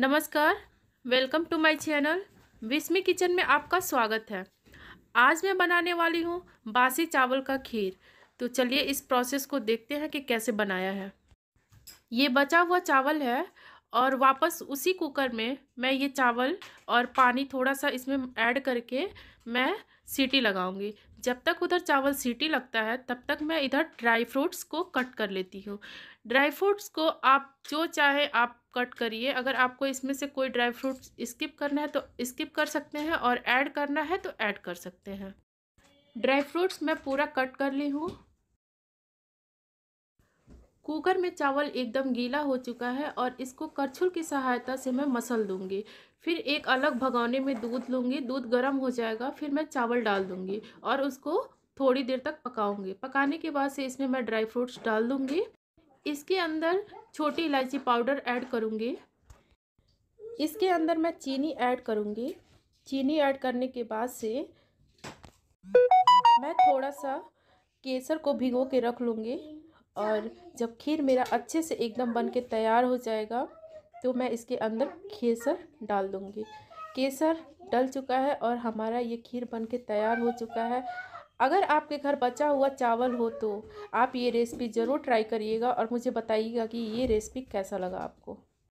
नमस्कार welcome to my channel विस्मी kitchen में आपका स्वागत है आज मैं बनाने वाली हूँ बासी चावल का खीर तो चलिए इस प्रोसेस को देखते हैं कि कैसे बनाया है ये बचा हुआ चावल है और वापस उसी कुकर में मैं ये चावल और पानी थोड़ा सा इसमें ऐड करके मैं सीटी लगाऊंगी जब तक उधर चावल सीटी लगता है तब तक मैं इधर ड्राई फ्रूट्स को कट कर लेती हूँ ड्राई फ्रूट्स को आप जो चाहे आप कट करिए अगर आपको इसमें से कोई ड्राई फ्रूट्स स्किप करना है तो स्किप कर सकते हैं और ऐड करना है तो ऐड कर सकते हैं ड्राई फ्रूट्स मैं पूरा कट कर ली हूँ कुकर में चावल एकदम गीला हो चुका है और इसको करछुल की सहायता से मैं मसल दूंगी फिर एक अलग भगौने में दूध लूँगी दूध गर्म हो जाएगा फिर मैं चावल डाल दूँगी और उसको थोड़ी देर तक पकाऊँगी पकाने के बाद से इसमें मैं ड्राई फ्रूट्स डाल दूँगी इसके अंदर छोटी इलायची पाउडर ऐड करूँगी इसके अंदर मैं चीनी ऐड करूँगी चीनी ऐड करने के बाद से मैं थोड़ा सा केसर को भिगो के रख लूँगी और जब खीर मेरा अच्छे से एकदम बन के तैयार हो जाएगा तो मैं इसके अंदर केसर डाल दूँगी केसर डल चुका है और हमारा ये खीर बन के तैयार हो चुका है अगर आपके घर बचा हुआ चावल हो तो आप ये रेसिपी ज़रूर ट्राई करिएगा और मुझे बताइएगा कि ये रेसिपी कैसा लगा आपको